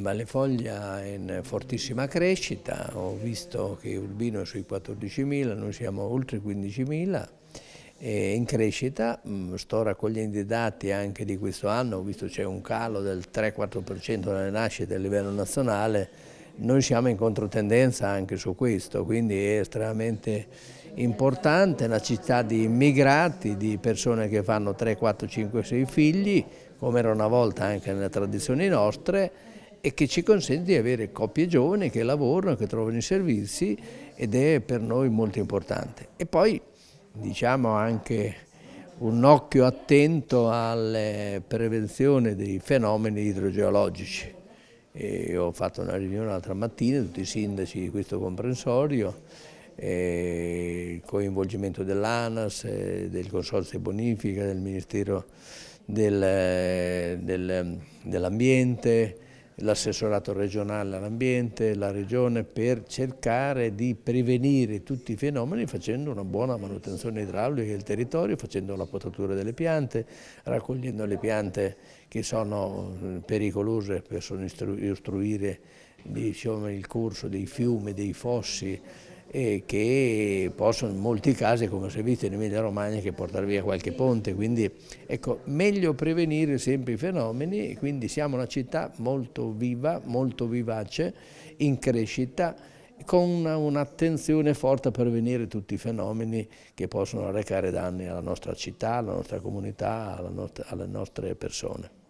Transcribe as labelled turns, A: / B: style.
A: Vallefoglia è in fortissima crescita, ho visto che Urbino è sui 14.000, noi siamo oltre 15.000 è in crescita, mm, sto raccogliendo i dati anche di questo anno, visto c'è un calo del 3-4% nelle nascite a livello nazionale, noi siamo in controtendenza anche su questo, quindi è estremamente importante, una città di immigrati, di persone che fanno 3, 4, 5, 6 figli, come era una volta anche nelle tradizioni nostre, e che ci consente di avere coppie giovani che lavorano, che trovano i servizi ed è per noi molto importante. E poi diciamo anche un occhio attento alla prevenzione dei fenomeni idrogeologici. E ho fatto una riunione l'altra mattina, tutti i sindaci di questo comprensorio, il coinvolgimento dell'ANAS, del Consorzio Bonifica, del Ministero del, del, dell'Ambiente, l'assessorato regionale all'ambiente, la regione, per cercare di prevenire tutti i fenomeni facendo una buona manutenzione idraulica del territorio, facendo la potatura delle piante, raccogliendo le piante che sono eh, pericolose per ostruire diciamo, il corso dei fiumi, dei fossi, e che possono in molti casi, come si è visto in Emilia Romagna, che portare via qualche ponte. Quindi ecco, meglio prevenire sempre i fenomeni, quindi siamo una città molto viva, molto vivace, in crescita, con un'attenzione forte a prevenire tutti i fenomeni che possono arrecare danni alla nostra città, alla nostra comunità, nostra, alle nostre persone.